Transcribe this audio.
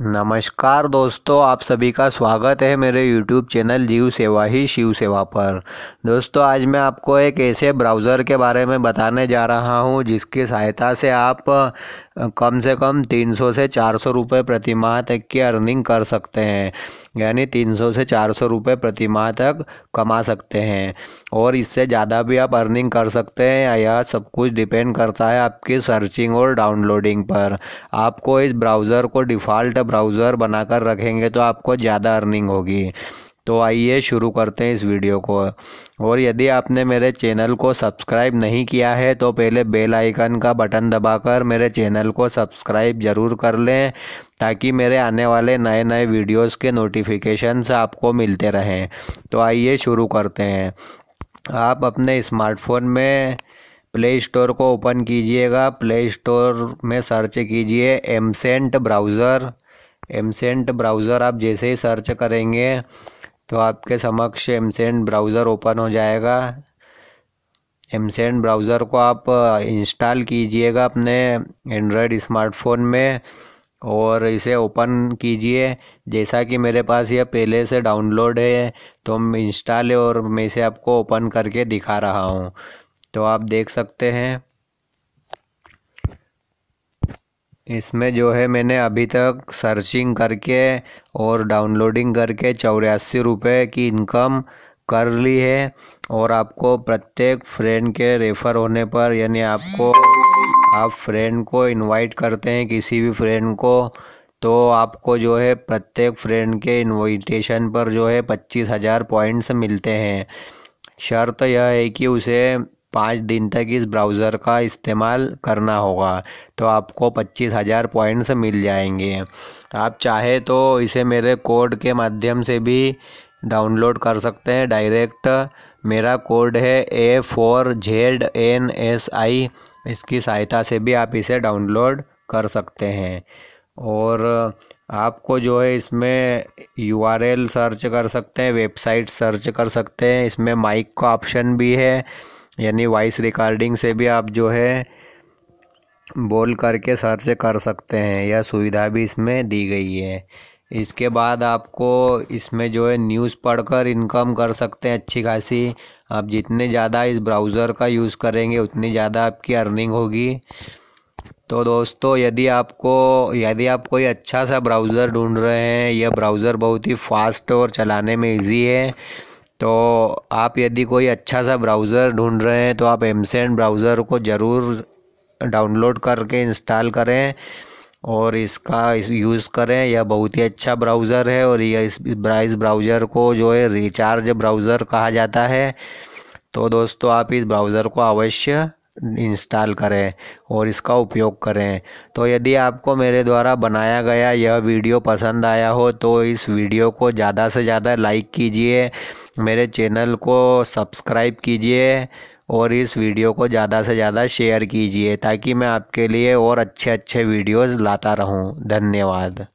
नमस्कार दोस्तों आप सभी का स्वागत है मेरे YouTube चैनल जीव सेवा ही शिव सेवा पर दोस्तों आज मैं आपको एक ऐसे ब्राउज़र के बारे में बताने जा रहा हूँ जिसकी सहायता से आप कम से कम 300 से 400 रुपए प्रति माह तक की अर्निंग कर सकते हैं यानी 300 से 400 रुपए प्रति माह तक कमा सकते हैं और इससे ज़्यादा भी आप अर्निंग कर सकते हैं या सब कुछ डिपेंड करता है आपकी सर्चिंग और डाउनलोडिंग पर आपको इस ब्राउज़र को डिफ़ॉल्ट ब्राउज़र बनाकर रखेंगे तो आपको ज़्यादा अर्निंग होगी तो आइए शुरू करते हैं इस वीडियो को और यदि आपने मेरे चैनल को सब्सक्राइब नहीं किया है तो पहले बेल आइकन का बटन दबाकर मेरे चैनल को सब्सक्राइब ज़रूर कर लें ताकि मेरे आने वाले नए नए वीडियोस के नोटिफिकेशंस आपको मिलते रहें तो आइए शुरू करते हैं आप अपने स्मार्टफोन में प्ले स्टोर को ओपन कीजिएगा प्ले स्टोर में सर्च कीजिए एमसेंट ब्राउज़र एमसेंट ब्राउज़र आप जैसे ही सर्च करेंगे तो आपके समक्ष एमसेंट ब्राउज़र ओपन हो जाएगा एमसेंट ब्राउज़र को आप इंस्टॉल uh, कीजिएगा अपने एंड्रॉयड स्मार्टफोन में और इसे ओपन कीजिए जैसा कि मेरे पास यह पहले से डाउनलोड है तो इंस्टॉल है और मैं इसे आपको ओपन करके दिखा रहा हूँ तो आप देख सकते हैं इसमें जो है मैंने अभी तक सर्चिंग करके और डाउनलोडिंग करके चौरासी रुपये की इनकम कर ली है और आपको प्रत्येक फ्रेंड के रेफ़र होने पर यानी आपको आप फ्रेंड को इनवाइट करते हैं किसी भी फ्रेंड को तो आपको जो है प्रत्येक फ्रेंड के इनविटेशन पर जो है पच्चीस हज़ार पॉइंट्स मिलते हैं शर्त यह है कि उसे पाँच दिन तक इस ब्राउज़र का इस्तेमाल करना होगा तो आपको पच्चीस हज़ार पॉइंट्स मिल जाएंगे आप चाहे तो इसे मेरे कोड के माध्यम से भी डाउनलोड कर सकते हैं डायरेक्ट मेरा कोड है A four Z N S I इसकी सहायता से भी आप इसे डाउनलोड कर सकते हैं और आपको जो है इसमें यू आर एल सर्च कर सकते हैं वेबसाइट सर्च कर सकते हैं इसमें माइक का ऑप्शन भी है यानी वॉइस रिकॉर्डिंग से भी आप जो है बोल करके सर्च कर सकते हैं यह सुविधा भी इसमें दी गई है इसके बाद आपको इसमें जो है न्यूज़ पढ़कर इनकम कर सकते हैं अच्छी खासी आप जितने ज़्यादा इस ब्राउज़र का यूज़ करेंगे उतनी ज़्यादा आपकी अर्निंग होगी तो दोस्तों यदि आपको यदि आप कोई अच्छा सा ब्राउज़र ढूंढ रहे हैं यह ब्राउज़र बहुत ही फास्ट और चलाने में इजी है तो आप यदि कोई अच्छा सा ब्राउज़र ढूंढ रहे हैं तो आप एमसेंड ब्राउज़र को ज़रूर डाउनलोड करके इंस्टॉल करें और इसका इस यूज़ करें यह बहुत ही अच्छा ब्राउज़र है और यह इस इस ब्राउज़र को जो है रिचार्ज ब्राउज़र कहा जाता है तो दोस्तों आप इस ब्राउज़र को अवश्य इंस्टॉल करें और इसका उपयोग करें तो यदि आपको मेरे द्वारा बनाया गया यह वीडियो पसंद आया हो तो इस वीडियो को ज़्यादा से ज़्यादा लाइक कीजिए मेरे चैनल को सब्सक्राइब कीजिए और इस वीडियो को ज़्यादा से ज़्यादा शेयर कीजिए ताकि मैं आपके लिए और अच्छे अच्छे वीडियोज़ लाता रहूँ धन्यवाद